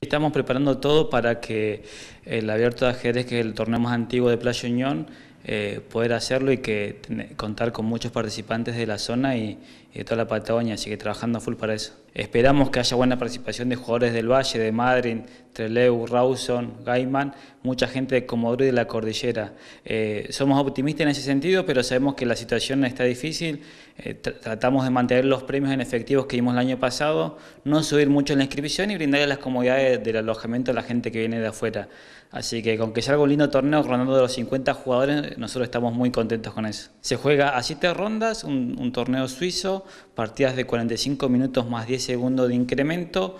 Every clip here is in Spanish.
Estamos preparando todo para que el Abierto de Ajedrez, que es el torneo más antiguo de Playa Unión, eh, poder hacerlo y que contar con muchos participantes de la zona y, de toda la Patagonia, así que trabajando full para eso. Esperamos que haya buena participación de jugadores del Valle, de Madrid, Treleu, Rawson, Gaiman, mucha gente de Comodoro y de la Cordillera. Eh, somos optimistas en ese sentido, pero sabemos que la situación está difícil. Eh, tratamos de mantener los premios en efectivos que dimos el año pasado, no subir mucho en la inscripción y brindarle las comodidades del alojamiento a la gente que viene de afuera. Así que con que salga un lindo torneo rondando los 50 jugadores nosotros estamos muy contentos con eso. Se juega a siete rondas, un, un torneo suizo, partidas de 45 minutos más 10 segundos de incremento,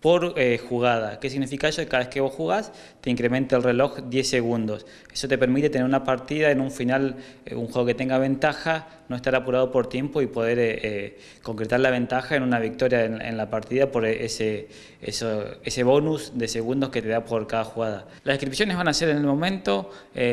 por eh, jugada. ¿Qué significa eso? cada vez que vos jugás te incrementa el reloj 10 segundos. Eso te permite tener una partida en un final, eh, un juego que tenga ventaja, no estar apurado por tiempo y poder eh, concretar la ventaja en una victoria en, la partida por e-, ese, eso, ese bonus de segundos que te da por cada jugada. Las inscripciones van a ser en el momento,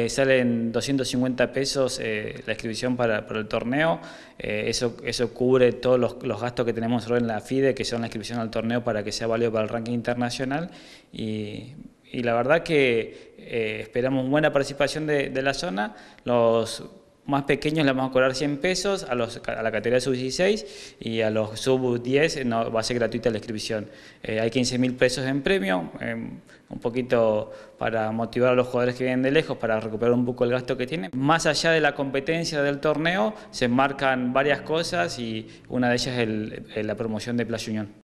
salen 250 pesos la inscripción para, para el torneo, eso, eso cubre todos los, los gastos que tenemos en la FIDE, que son la inscripción al torneo para que sea válido al ranking internacional y, la verdad que eh, esperamos buena participación de, la zona. Los más pequeños le vamos a cobrar 100 pesos a, los, a la categoría sub-16 y a los sub-10 eh, no, va a ser gratuita la inscripción. Eh, hay 15 mil pesos en premio, em, un poquito para motivar a los jugadores que vienen de lejos, para recuperar un poco el gasto que tienen. Más allá de la competencia del torneo, se marcan varias cosas y una de ellas es la promoción de Playa Unión.